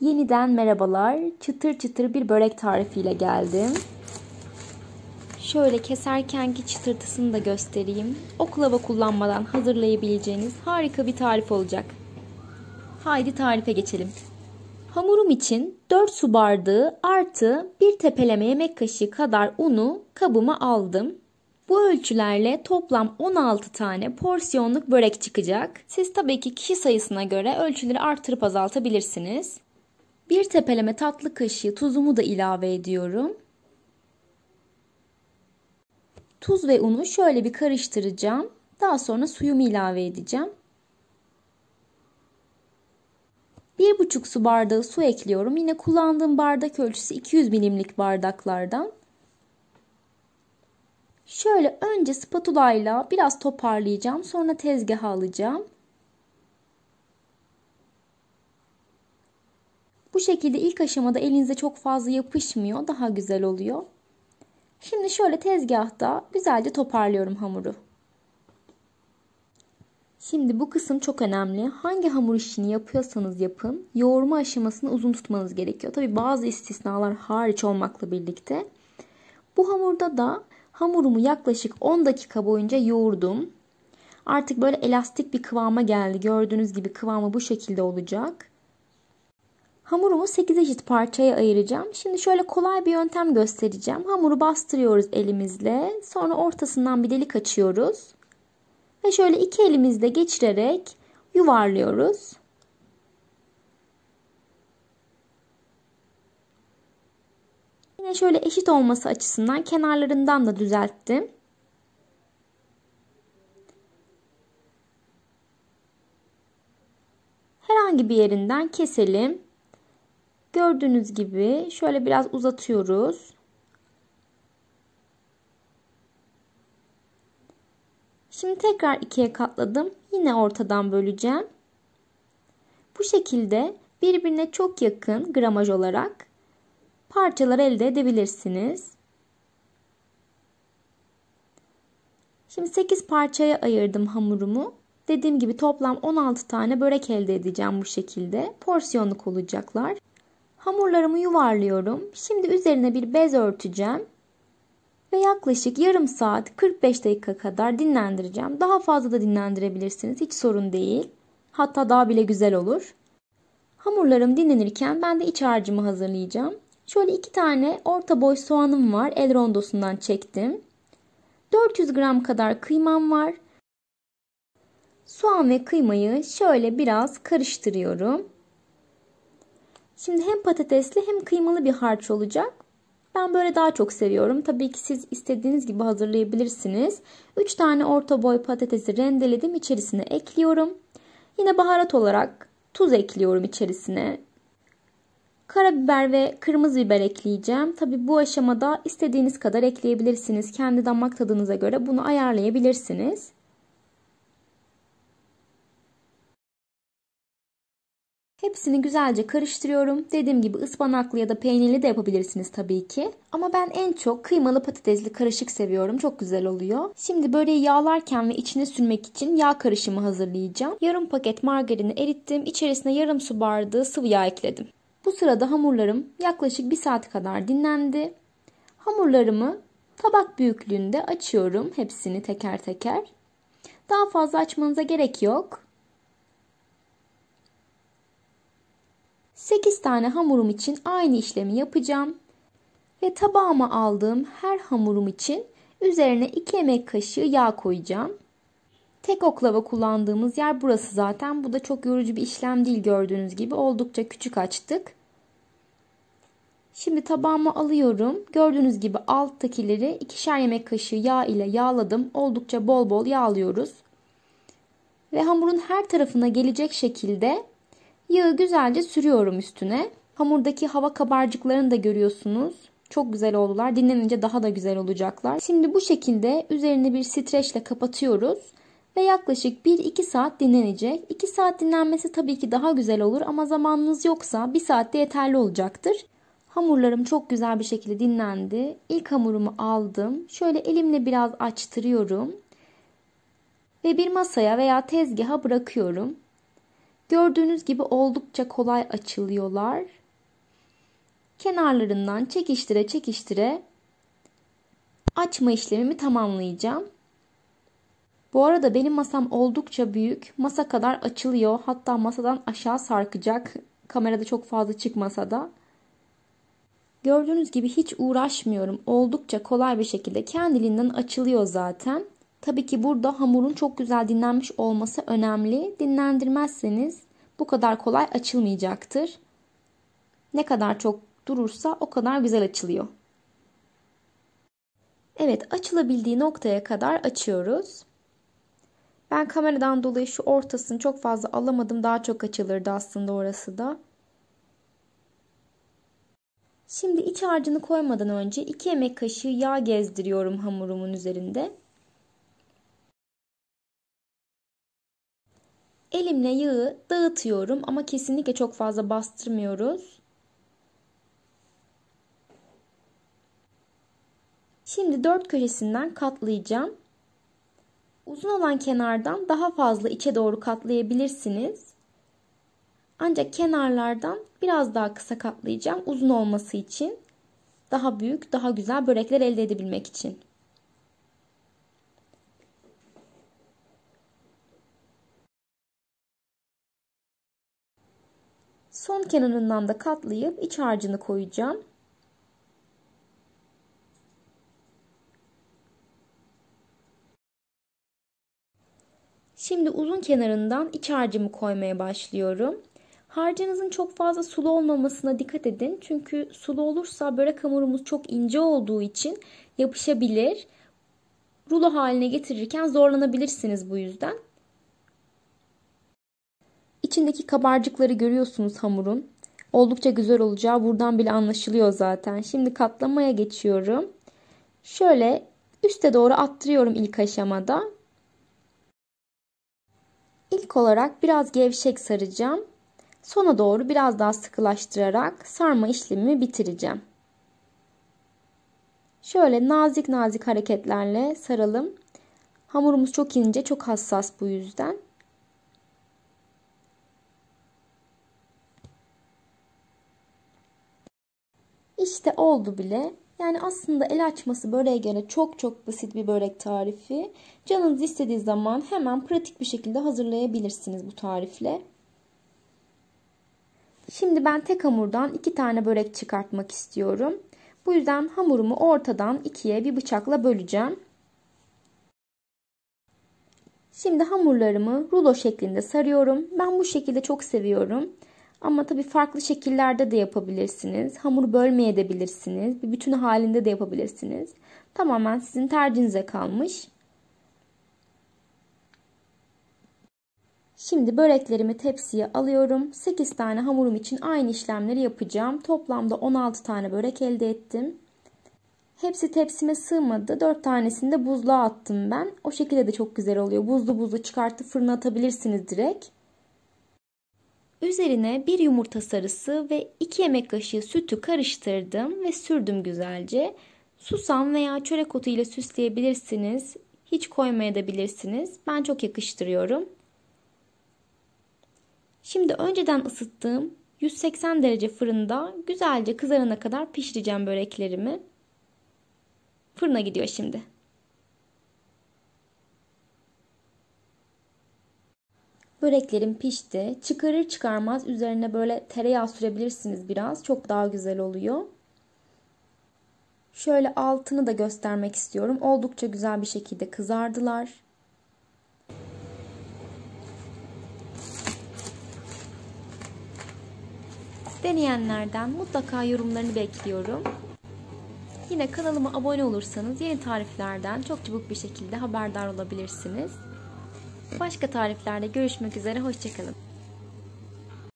Yeniden merhabalar. Çıtır çıtır bir börek tarifiyle geldim. Şöyle keserkenki çıtırtısını da göstereyim. Oklava kullanmadan hazırlayabileceğiniz harika bir tarif olacak. Haydi tarife geçelim. Hamurum için 4 su bardağı artı 1 tepeleme yemek kaşığı kadar unu kabıma aldım. Bu ölçülerle toplam 16 tane porsiyonluk börek çıkacak. Siz tabii ki kişi sayısına göre ölçüleri artırıp azaltabilirsiniz. Bir tepeleme tatlı kaşığı tuzumu da ilave ediyorum. Tuz ve unu şöyle bir karıştıracağım. Daha sonra suyumu ilave edeceğim. 1,5 su bardağı su ekliyorum. Yine kullandığım bardak ölçüsü 200 milimlik bardaklardan. Şöyle önce spatula ile biraz toparlayacağım. Sonra tezgaha alacağım. Bu şekilde ilk aşamada elinize çok fazla yapışmıyor. Daha güzel oluyor. Şimdi şöyle tezgahta güzelce toparlıyorum hamuru. Şimdi bu kısım çok önemli. Hangi hamur işini yapıyorsanız yapın, yoğurma aşamasını uzun tutmanız gerekiyor. Tabi bazı istisnalar hariç olmakla birlikte. Bu hamurda da hamurumu yaklaşık 10 dakika boyunca yoğurdum. Artık böyle elastik bir kıvama geldi. Gördüğünüz gibi kıvamı bu şekilde olacak. Hamurumu 8 eşit parçaya ayıracağım. Şimdi şöyle kolay bir yöntem göstereceğim. Hamuru bastırıyoruz elimizle. Sonra ortasından bir delik açıyoruz. Ve şöyle iki elimizle geçirerek yuvarlıyoruz. Yine şöyle eşit olması açısından kenarlarından da düzelttim. Herhangi bir yerinden keselim. Gördüğünüz gibi şöyle biraz uzatıyoruz. Şimdi tekrar ikiye katladım. Yine ortadan böleceğim. Bu şekilde birbirine çok yakın gramaj olarak parçalar elde edebilirsiniz. Şimdi 8 parçaya ayırdım hamurumu. Dediğim gibi toplam 16 tane börek elde edeceğim bu şekilde. Porsiyonluk olacaklar. Hamurlarımı yuvarlıyorum. Şimdi üzerine bir bez örteceğim. Ve yaklaşık yarım saat 45 dakika kadar dinlendireceğim. Daha fazla da dinlendirebilirsiniz. Hiç sorun değil. Hatta daha bile güzel olur. Hamurlarım dinlenirken ben de iç harcımı hazırlayacağım. Şöyle iki tane orta boy soğanım var. El rondosundan çektim. 400 gram kadar kıymam var. Soğan ve kıymayı şöyle biraz karıştırıyorum. Şimdi hem patatesli hem kıymalı bir harç olacak. Ben böyle daha çok seviyorum. Tabii ki siz istediğiniz gibi hazırlayabilirsiniz. 3 tane orta boy patatesi rendeledim. İçerisine ekliyorum. Yine baharat olarak tuz ekliyorum içerisine. Karabiber ve kırmızı biber ekleyeceğim. Tabii bu aşamada istediğiniz kadar ekleyebilirsiniz. Kendi damak tadınıza göre bunu ayarlayabilirsiniz. Hepsini güzelce karıştırıyorum. Dediğim gibi ıspanaklı ya da peynirli de yapabilirsiniz tabii ki. Ama ben en çok kıymalı patatesli karışık seviyorum. Çok güzel oluyor. Şimdi böreği yağlarken ve içine sürmek için yağ karışımı hazırlayacağım. Yarım paket margarini erittim. İçerisine yarım su bardağı sıvı yağ ekledim. Bu sırada hamurlarım yaklaşık 1 saat kadar dinlendi. Hamurlarımı tabak büyüklüğünde açıyorum hepsini teker teker. Daha fazla açmanıza gerek yok. 8 tane hamurum için aynı işlemi yapacağım. Ve tabağıma aldığım her hamurum için üzerine 2 yemek kaşığı yağ koyacağım. Tek oklava kullandığımız yer burası zaten. Bu da çok yorucu bir işlem değil gördüğünüz gibi. Oldukça küçük açtık. Şimdi tabağıma alıyorum. Gördüğünüz gibi alttakileri ikişer yemek kaşığı yağ ile yağladım. Oldukça bol bol yağlıyoruz. Ve hamurun her tarafına gelecek şekilde Yağı güzelce sürüyorum üstüne. Hamurdaki hava kabarcıklarını da görüyorsunuz. Çok güzel oldular. Dinlenince daha da güzel olacaklar. Şimdi bu şekilde üzerine bir streçle kapatıyoruz ve yaklaşık 1-2 saat dinlenecek. 2 saat dinlenmesi tabii ki daha güzel olur ama zamanınız yoksa 1 saatte yeterli olacaktır. Hamurlarım çok güzel bir şekilde dinlendi. İlk hamurumu aldım. Şöyle elimle biraz açtırıyorum. Ve bir masaya veya tezgaha bırakıyorum. Gördüğünüz gibi oldukça kolay açılıyorlar. Kenarlarından çekiştire çekiştire açma işlemimi tamamlayacağım. Bu arada benim masam oldukça büyük. Masa kadar açılıyor. Hatta masadan aşağı sarkacak. Kamerada çok fazla çıkmasa da. Gördüğünüz gibi hiç uğraşmıyorum. Oldukça kolay bir şekilde kendiliğinden açılıyor zaten. Tabii ki burada hamurun çok güzel dinlenmiş olması önemli. Dinlendirmezseniz bu kadar kolay açılmayacaktır. Ne kadar çok durursa o kadar güzel açılıyor. Evet açılabildiği noktaya kadar açıyoruz. Ben kameradan dolayı şu ortasını çok fazla alamadım. Daha çok açılırdı aslında orası da. Şimdi iç harcını koymadan önce 2 yemek kaşığı yağ gezdiriyorum hamurumun üzerinde. Elimle yağı dağıtıyorum ama kesinlikle çok fazla bastırmıyoruz. Şimdi dört köşesinden katlayacağım. Uzun olan kenardan daha fazla içe doğru katlayabilirsiniz. Ancak kenarlardan biraz daha kısa katlayacağım uzun olması için. Daha büyük, daha güzel börekler elde edebilmek için. kenarından da katlayıp iç harcını koyacağım. Şimdi uzun kenarından iç harcımı koymaya başlıyorum. Harcınızın çok fazla sulu olmamasına dikkat edin. Çünkü sulu olursa börek hamurumuz çok ince olduğu için yapışabilir. Rulo haline getirirken zorlanabilirsiniz bu yüzden. İçindeki kabarcıkları görüyorsunuz hamurun. Oldukça güzel olacağı buradan bile anlaşılıyor zaten. Şimdi katlamaya geçiyorum. Şöyle üste doğru attırıyorum ilk aşamada. İlk olarak biraz gevşek saracağım. Sona doğru biraz daha sıkılaştırarak sarma işlemimi bitireceğim. Şöyle nazik nazik hareketlerle saralım. Hamurumuz çok ince, çok hassas bu yüzden. İşte oldu bile. Yani aslında el açması böreğe göre çok çok basit bir börek tarifi. Canınız istediği zaman hemen pratik bir şekilde hazırlayabilirsiniz bu tarifle. Şimdi ben tek hamurdan iki tane börek çıkartmak istiyorum. Bu yüzden hamurumu ortadan ikiye bir bıçakla böleceğim. Şimdi hamurlarımı rulo şeklinde sarıyorum. Ben bu şekilde çok seviyorum. Ama tabii farklı şekillerde de yapabilirsiniz. Hamur bölmeye de bilirsiniz. Bir bütün halinde de yapabilirsiniz. Tamamen sizin tercihinize kalmış. Şimdi böreklerimi tepsiye alıyorum. 8 tane hamurum için aynı işlemleri yapacağım. Toplamda 16 tane börek elde ettim. Hepsi tepsime sığmadı. 4 tanesini de buzluğa attım ben. O şekilde de çok güzel oluyor. Buzlu buzlu çıkartıp fırına atabilirsiniz direkt. Üzerine bir yumurta sarısı ve 2 yemek kaşığı sütü karıştırdım ve sürdüm güzelce. Susam veya çörek otu ile süsleyebilirsiniz. Hiç koymaya da bilirsiniz. Ben çok yakıştırıyorum. Şimdi önceden ısıttığım 180 derece fırında güzelce kızarana kadar pişireceğim böreklerimi. Fırına gidiyor şimdi. Böreklerim pişti. Çıkarır çıkarmaz üzerine böyle tereyağı sürebilirsiniz biraz. Çok daha güzel oluyor. Şöyle altını da göstermek istiyorum. Oldukça güzel bir şekilde kızardılar. Deneyenlerden mutlaka yorumlarını bekliyorum. Yine kanalıma abone olursanız yeni tariflerden çok çabuk bir şekilde haberdar olabilirsiniz. Başka tariflerde görüşmek üzere, hoşçakalın.